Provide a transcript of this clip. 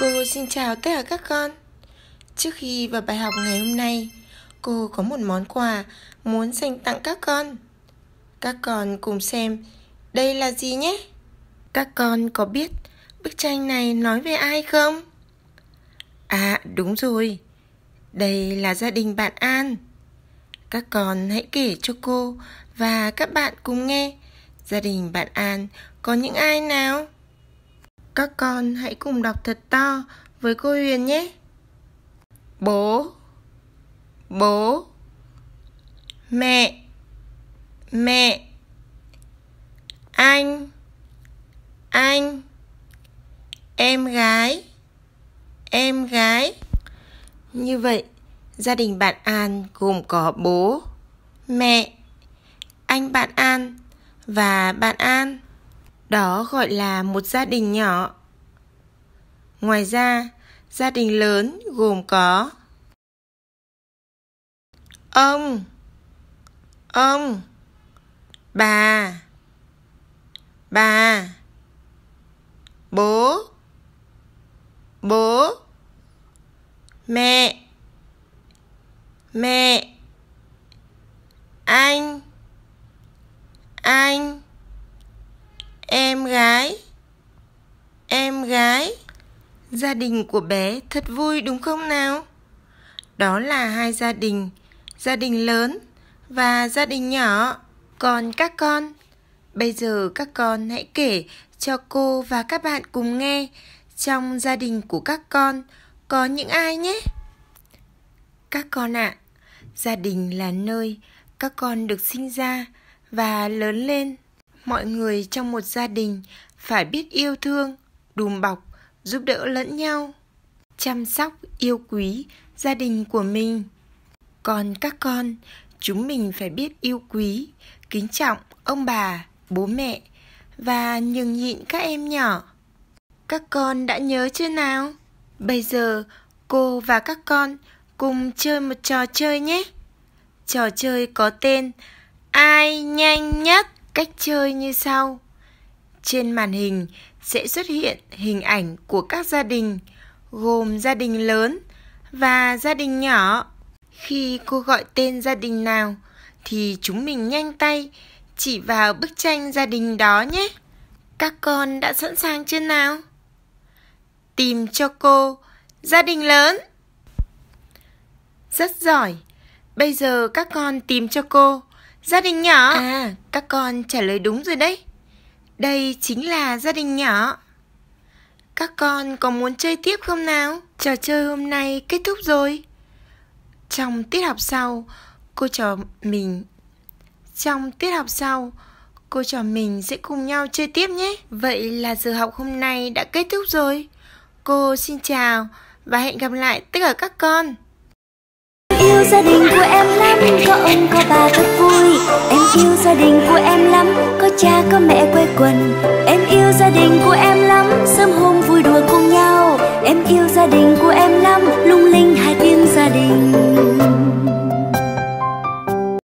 Cô xin chào tất cả các con Trước khi vào bài học ngày hôm nay Cô có một món quà muốn dành tặng các con Các con cùng xem đây là gì nhé Các con có biết bức tranh này nói về ai không? À đúng rồi Đây là gia đình bạn An Các con hãy kể cho cô và các bạn cùng nghe Gia đình bạn An có những ai nào? Các con hãy cùng đọc thật to với cô Huyền nhé. Bố Bố Mẹ Mẹ Anh Anh Em gái Em gái Như vậy, gia đình bạn An gồm có bố, mẹ, anh bạn An và bạn An. Đó gọi là một gia đình nhỏ. Ngoài ra, gia đình lớn gồm có ông, ông, bà, bà, bố, bố, mẹ, mẹ, anh, anh Em gái Em gái Gia đình của bé thật vui đúng không nào? Đó là hai gia đình Gia đình lớn và gia đình nhỏ Còn các con Bây giờ các con hãy kể cho cô và các bạn cùng nghe Trong gia đình của các con có những ai nhé? Các con ạ, à, gia đình là nơi các con được sinh ra và lớn lên mọi người trong một gia đình phải biết yêu thương đùm bọc giúp đỡ lẫn nhau chăm sóc yêu quý gia đình của mình còn các con chúng mình phải biết yêu quý kính trọng ông bà bố mẹ và nhường nhịn các em nhỏ các con đã nhớ chưa nào bây giờ cô và các con cùng chơi một trò chơi nhé trò chơi có tên ai nhanh nhất Cách chơi như sau. Trên màn hình sẽ xuất hiện hình ảnh của các gia đình gồm gia đình lớn và gia đình nhỏ. Khi cô gọi tên gia đình nào thì chúng mình nhanh tay chỉ vào bức tranh gia đình đó nhé. Các con đã sẵn sàng chưa nào? Tìm cho cô gia đình lớn. Rất giỏi. Bây giờ các con tìm cho cô Gia đình nhỏ. À, các con trả lời đúng rồi đấy. Đây chính là gia đình nhỏ. Các con có muốn chơi tiếp không nào? Trò chơi hôm nay kết thúc rồi. Trong tiết học sau, cô trò mình Trong tiết học sau, cô trò mình sẽ cùng nhau chơi tiếp nhé. Vậy là giờ học hôm nay đã kết thúc rồi. Cô xin chào và hẹn gặp lại tất cả các con yêu gia đình của em lắm có ông có bà rất vui em yêu gia đình của em lắm có cha có mẹ quê quần em yêu gia đình của em lắm sớm hôm vui đùa cùng nhau em yêu gia đình của